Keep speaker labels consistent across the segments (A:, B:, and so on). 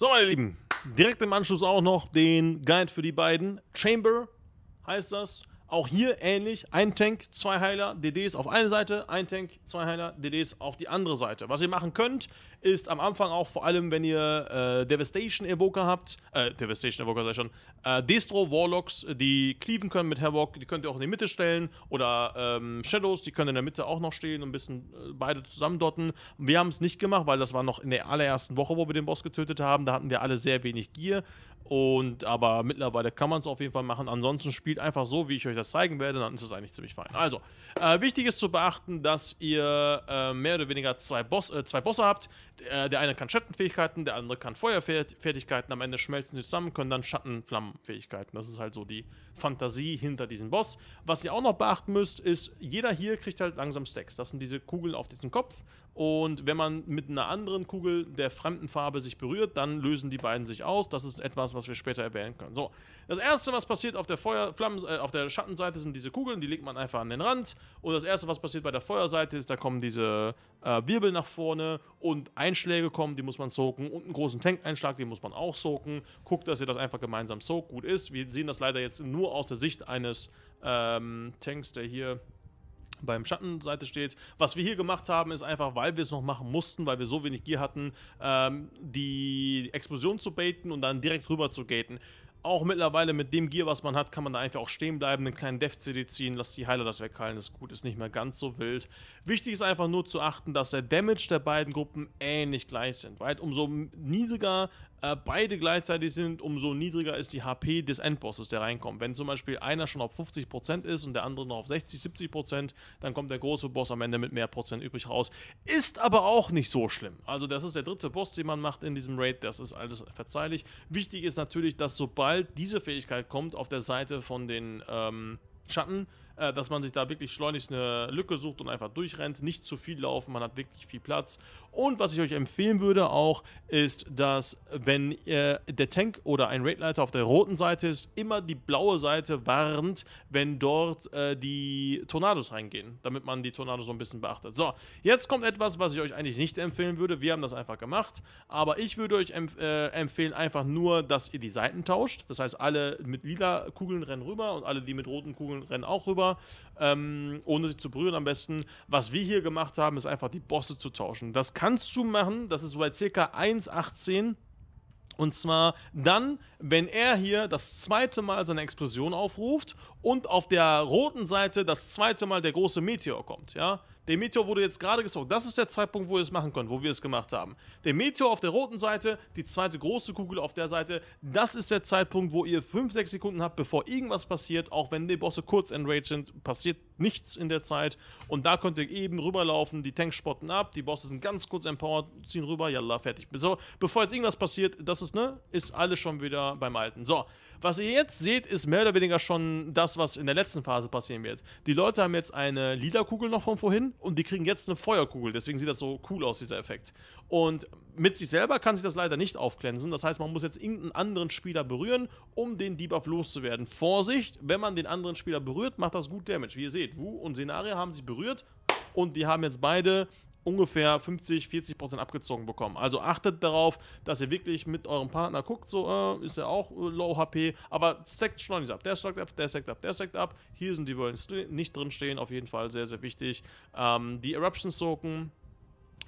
A: So, meine Lieben, direkt im Anschluss auch noch den Guide für die beiden. Chamber heißt das. Auch hier ähnlich, ein Tank, zwei Heiler, DDs auf eine Seite, ein Tank, zwei Heiler, DDs auf die andere Seite. Was ihr machen könnt, ist am Anfang auch vor allem, wenn ihr äh, Devastation Evoker habt, äh, Devastation Evoker sei schon, äh, Destro Warlocks, die cleaven können mit Havoc, die könnt ihr auch in die Mitte stellen oder ähm, Shadows, die können in der Mitte auch noch stehen und ein bisschen äh, beide zusammendotten. Wir haben es nicht gemacht, weil das war noch in der allerersten Woche, wo wir den Boss getötet haben, da hatten wir alle sehr wenig Gear und aber mittlerweile kann man es auf jeden Fall machen. Ansonsten spielt einfach so, wie ich euch das zeigen werde, dann ist es eigentlich ziemlich fein. Also, äh, wichtig ist zu beachten, dass ihr äh, mehr oder weniger zwei, Boss, äh, zwei Bosse habt. Äh, der eine kann Schattenfähigkeiten, der andere kann Feuerfertigkeiten. Am Ende schmelzen sie zusammen, können dann Schattenflammenfähigkeiten. Das ist halt so die Fantasie hinter diesem Boss. Was ihr auch noch beachten müsst, ist, jeder hier kriegt halt langsam Stacks. Das sind diese Kugeln auf diesem Kopf. Und wenn man mit einer anderen Kugel der fremden Farbe sich berührt, dann lösen die beiden sich aus. Das ist etwas, was wir später erwähnen können. So, das erste, was passiert auf der Feuer, Flammen, äh, auf der Schatten Schattenseite sind diese Kugeln, die legt man einfach an den Rand. Und das erste, was passiert bei der Feuerseite ist, da kommen diese äh, Wirbel nach vorne und Einschläge kommen, die muss man soaken. Und einen großen Tank-Einschlag, den muss man auch soaken. Guckt, dass ihr das einfach gemeinsam soakt. Gut ist. Wir sehen das leider jetzt nur aus der Sicht eines ähm, Tanks, der hier beim Schattenseite steht. Was wir hier gemacht haben, ist einfach, weil wir es noch machen mussten, weil wir so wenig Gear hatten, ähm, die Explosion zu baiten und dann direkt rüber zu gaten auch mittlerweile mit dem Gear, was man hat, kann man da einfach auch stehen bleiben, einen kleinen death cd ziehen, lass die Heiler das wegheilen, ist gut, ist nicht mehr ganz so wild. Wichtig ist einfach nur zu achten, dass der Damage der beiden Gruppen ähnlich gleich sind, weil umso niedriger äh, beide gleichzeitig sind, umso niedriger ist die HP des Endbosses, der reinkommt. Wenn zum Beispiel einer schon auf 50% ist und der andere noch auf 60, 70%, dann kommt der große Boss am Ende mit mehr Prozent übrig raus. Ist aber auch nicht so schlimm. Also das ist der dritte Boss, den man macht in diesem Raid. Das ist alles verzeihlich. Wichtig ist natürlich, dass sobald diese Fähigkeit kommt auf der Seite von den ähm, Schatten, äh, dass man sich da wirklich schleunigst eine Lücke sucht und einfach durchrennt. Nicht zu viel laufen, man hat wirklich viel Platz. Und was ich euch empfehlen würde auch, ist, dass wenn äh, der Tank oder ein Raidleiter auf der roten Seite ist, immer die blaue Seite warnt, wenn dort äh, die Tornados reingehen, damit man die Tornados so ein bisschen beachtet. So, jetzt kommt etwas, was ich euch eigentlich nicht empfehlen würde. Wir haben das einfach gemacht, aber ich würde euch empf äh, empfehlen einfach nur, dass ihr die Seiten tauscht. Das heißt, alle mit lila Kugeln rennen rüber und alle, die mit roten Kugeln rennen auch rüber ähm, ohne sich zu berühren am besten. Was wir hier gemacht haben, ist einfach die Bosse zu tauschen. Das kannst du machen, das ist bei ca. 1,18. Und zwar dann, wenn er hier das zweite Mal seine Explosion aufruft und auf der roten Seite das zweite Mal der große Meteor kommt. Ja, der Meteor wurde jetzt gerade gesaugt. Das ist der Zeitpunkt, wo ihr es machen könnt, wo wir es gemacht haben. Der Meteor auf der roten Seite, die zweite große Kugel auf der Seite. Das ist der Zeitpunkt, wo ihr 5, 6 Sekunden habt, bevor irgendwas passiert. Auch wenn die Bosse kurz enraged sind, passiert nichts in der Zeit. Und da könnt ihr eben rüberlaufen, die Tanks spotten ab, die Bosse sind ganz kurz empowered, ziehen rüber, yalla, fertig. So, bevor jetzt irgendwas passiert, das ist, ne, ist alles schon wieder beim Alten. So, was ihr jetzt seht, ist mehr oder weniger schon das, was in der letzten Phase passieren wird. Die Leute haben jetzt eine lila Kugel noch von vorhin, und die kriegen jetzt eine Feuerkugel. Deswegen sieht das so cool aus, dieser Effekt. Und mit sich selber kann sich das leider nicht aufglänzen. Das heißt, man muss jetzt irgendeinen anderen Spieler berühren, um den Debuff loszuwerden. Vorsicht, wenn man den anderen Spieler berührt, macht das gut Damage. Wie ihr seht, Wu und Szenario haben sich berührt und die haben jetzt beide ungefähr 50, 40 Prozent abgezogen bekommen. Also achtet darauf, dass ihr wirklich mit eurem Partner guckt, so äh, ist er auch äh, low HP, aber stackt schleunigst ab. Der stackt ab, der stackt ab, der stackt ab. Hier sind die Worlds nicht drin stehen, auf jeden Fall sehr, sehr wichtig. Ähm, die Eruption Token,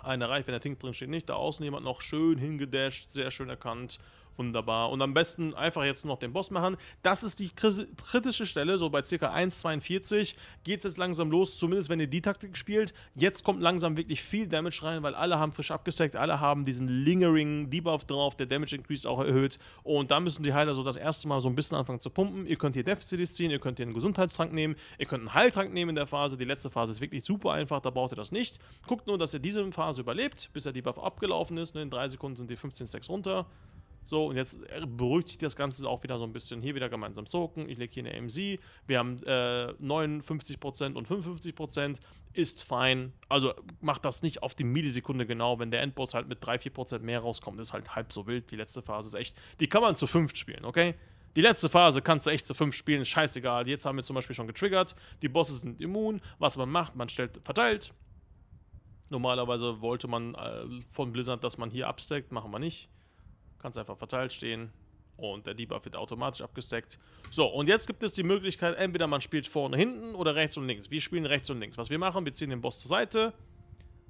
A: eine Reihe, wenn der Tink drin steht, nicht. Da außen jemand noch schön hingedasht, sehr schön erkannt. Wunderbar. Und am besten einfach jetzt nur noch den Boss machen. Das ist die kritische Stelle, so bei ca. 1,42 geht es jetzt langsam los, zumindest wenn ihr die Taktik spielt. Jetzt kommt langsam wirklich viel Damage rein, weil alle haben frisch abgesteckt, alle haben diesen Lingering Debuff drauf, der Damage Increase auch erhöht. Und da müssen die Heiler so das erste Mal so ein bisschen anfangen zu pumpen. Ihr könnt hier Death Cities ziehen, ihr könnt hier einen Gesundheitstrank nehmen, ihr könnt einen Heiltrank nehmen in der Phase. Die letzte Phase ist wirklich super einfach, da braucht ihr das nicht. Guckt nur, dass ihr diese Phase überlebt, bis der Debuff abgelaufen ist. Ne, in drei Sekunden sind die 15 Stacks runter. So, und jetzt äh, beruhigt sich das Ganze auch wieder so ein bisschen. Hier wieder gemeinsam soaken. Ich lege hier eine AMC. Wir haben äh, 59% und 55%. Ist fein. Also macht das nicht auf die Millisekunde genau. Wenn der Endboss halt mit 3-4% mehr rauskommt, ist halt halb so wild. Die letzte Phase ist echt. Die kann man zu 5 spielen, okay? Die letzte Phase kannst du echt zu 5 spielen, scheißegal. Jetzt haben wir zum Beispiel schon getriggert. Die Bosse sind immun. Was man macht, man stellt verteilt. Normalerweise wollte man äh, von Blizzard, dass man hier absteckt, machen wir nicht. Kannst einfach verteilt stehen und der Debuff wird automatisch abgesteckt. So, und jetzt gibt es die Möglichkeit, entweder man spielt vorne, hinten oder rechts und links. Wir spielen rechts und links. Was wir machen, wir ziehen den Boss zur Seite,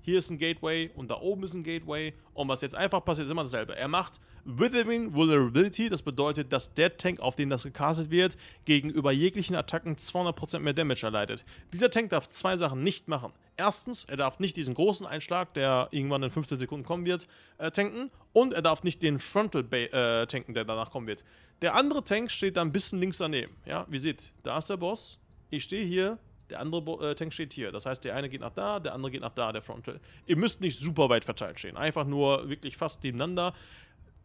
A: hier ist ein Gateway und da oben ist ein Gateway. Und was jetzt einfach passiert, ist immer dasselbe. Er macht Withering Vulnerability, das bedeutet, dass der Tank, auf den das gecastet wird, gegenüber jeglichen Attacken 200% mehr Damage erleidet. Dieser Tank darf zwei Sachen nicht machen. Erstens, er darf nicht diesen großen Einschlag, der irgendwann in 15 Sekunden kommen wird, äh, tanken. Und er darf nicht den Frontal äh, tanken, der danach kommen wird. Der andere Tank steht da ein bisschen links daneben. Ja, wie seht, da ist der Boss. Ich stehe hier, der andere äh, Tank steht hier. Das heißt, der eine geht nach da, der andere geht nach da, der Frontal. Ihr müsst nicht super weit verteilt stehen. Einfach nur wirklich fast nebeneinander.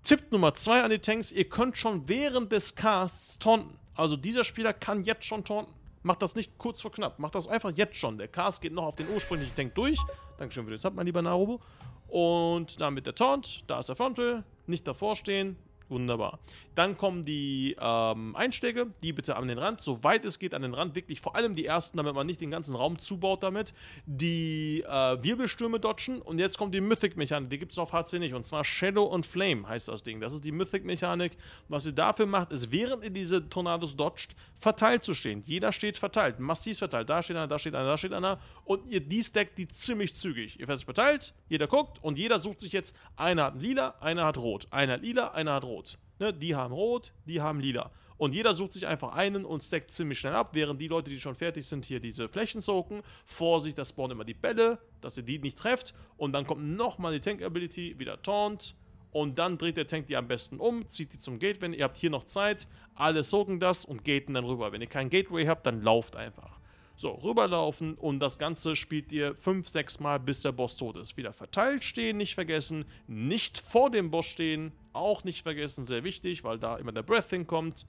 A: Tipp Nummer 2 an die Tanks, ihr könnt schon während des Casts taunten. Also dieser Spieler kann jetzt schon taunten. Macht das nicht kurz vor knapp, macht das einfach jetzt schon. Der Cast geht noch auf den ursprünglichen Tank durch. Dankeschön für den Sub, mein lieber Narobo. Und damit der Taunt, da ist der Frontal, nicht davor stehen, Wunderbar. Dann kommen die ähm, Einschläge, die bitte an den Rand, soweit es geht an den Rand, wirklich vor allem die ersten, damit man nicht den ganzen Raum zubaut damit. Die äh, Wirbelstürme dodgen und jetzt kommt die Mythic-Mechanik, die gibt es auf HC nicht und zwar Shadow und Flame heißt das Ding. Das ist die Mythic-Mechanik. Was ihr dafür macht, ist, während ihr diese Tornados dodgt, verteilt zu stehen. Jeder steht verteilt, massiv verteilt. Da steht einer, da steht einer, da steht einer und ihr destackt die ziemlich zügig. Ihr werdet verteilt, jeder guckt und jeder sucht sich jetzt, einer hat lila, einer hat rot, einer hat lila, einer hat rot rot. Ne? Die haben rot, die haben lila. Und jeder sucht sich einfach einen und stackt ziemlich schnell ab, während die Leute, die schon fertig sind, hier diese Flächen soaken. Vorsicht, das spawnen immer die Bälle, dass ihr die nicht trefft. Und dann kommt nochmal die Tank-Ability, wieder Taunt. Und dann dreht der Tank die am besten um, zieht die zum Gate, wenn ihr habt hier noch Zeit. Alle soaken das und gaten dann rüber. Wenn ihr kein Gateway habt, dann lauft einfach. So, rüberlaufen und das Ganze spielt ihr 5, 6 Mal, bis der Boss tot ist. Wieder verteilt stehen, nicht vergessen. Nicht vor dem Boss stehen, auch nicht vergessen, sehr wichtig, weil da immer der Breath hinkommt.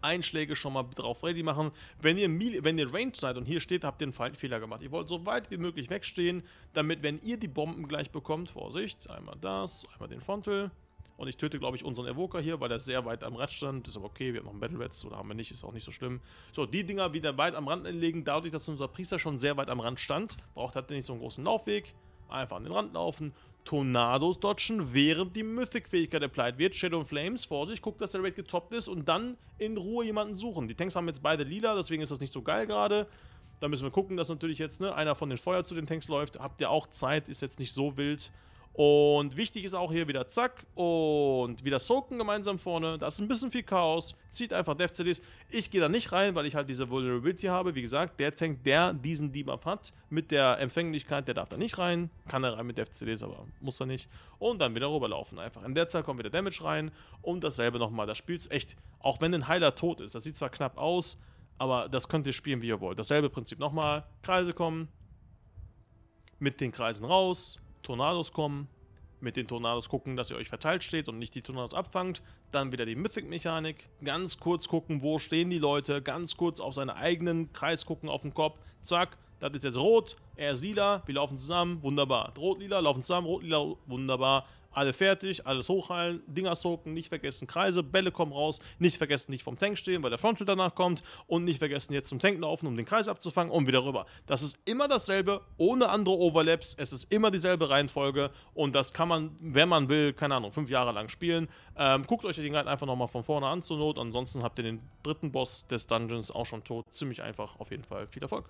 A: Einschläge schon mal drauf ready machen. Wenn ihr, wenn ihr Range seid und hier steht, habt ihr einen Fehler gemacht. Ihr wollt so weit wie möglich wegstehen, damit, wenn ihr die Bomben gleich bekommt, Vorsicht, einmal das, einmal den Frontal. Und ich töte, glaube ich, unseren Evoker hier, weil er sehr weit am Rad stand. Ist aber okay, wir haben noch einen Battle Rats, oder haben wir nicht, ist auch nicht so schlimm. So, die Dinger wieder weit am Rand legen. Dadurch, dass unser Priester schon sehr weit am Rand stand, braucht er nicht so einen großen Laufweg. Einfach an den Rand laufen Tornados dodgen, während die Mythic-Fähigkeit applied wird. Shadow and Flames, Vorsicht, guck, dass der Raid getoppt ist und dann in Ruhe jemanden suchen. Die Tanks haben jetzt beide lila, deswegen ist das nicht so geil gerade. Da müssen wir gucken, dass natürlich jetzt ne, einer von den Feuer zu den Tanks läuft. Habt ihr auch Zeit, ist jetzt nicht so wild. Und wichtig ist auch hier wieder zack und wieder soaken gemeinsam vorne. Das ist ein bisschen viel Chaos. Zieht einfach Death CDs. Ich gehe da nicht rein, weil ich halt diese Vulnerability habe. Wie gesagt, der Tank, der diesen Debuff hat, mit der Empfänglichkeit, der darf da nicht rein. Kann er rein mit Death CDs, aber muss er nicht. Und dann wieder rüberlaufen einfach. In der Zeit kommt wieder Damage rein und dasselbe nochmal. Das Spiel ist echt, auch wenn ein Heiler tot ist, das sieht zwar knapp aus, aber das könnt ihr spielen, wie ihr wollt. Dasselbe Prinzip nochmal. Kreise kommen. Mit den Kreisen raus Tornados kommen, mit den Tornados gucken, dass ihr euch verteilt steht und nicht die Tornados abfangt. Dann wieder die Mythic-Mechanik. Ganz kurz gucken, wo stehen die Leute. Ganz kurz auf seinen eigenen Kreis gucken, auf den Kopf. Zack, das ist jetzt rot, er ist lila, wir laufen zusammen, wunderbar. Rot-lila, laufen zusammen, rot-lila, wunderbar alle fertig, alles hochheilen, Dinger soaken, nicht vergessen Kreise, Bälle kommen raus, nicht vergessen nicht vom Tank stehen, weil der Frontschild danach kommt und nicht vergessen jetzt zum Tank laufen, um den Kreis abzufangen und wieder rüber. Das ist immer dasselbe, ohne andere Overlaps, es ist immer dieselbe Reihenfolge und das kann man, wenn man will, keine Ahnung, fünf Jahre lang spielen. Ähm, guckt euch den Guide halt einfach nochmal von vorne an zur Not, ansonsten habt ihr den dritten Boss des Dungeons auch schon tot, ziemlich einfach auf jeden Fall. Viel Erfolg!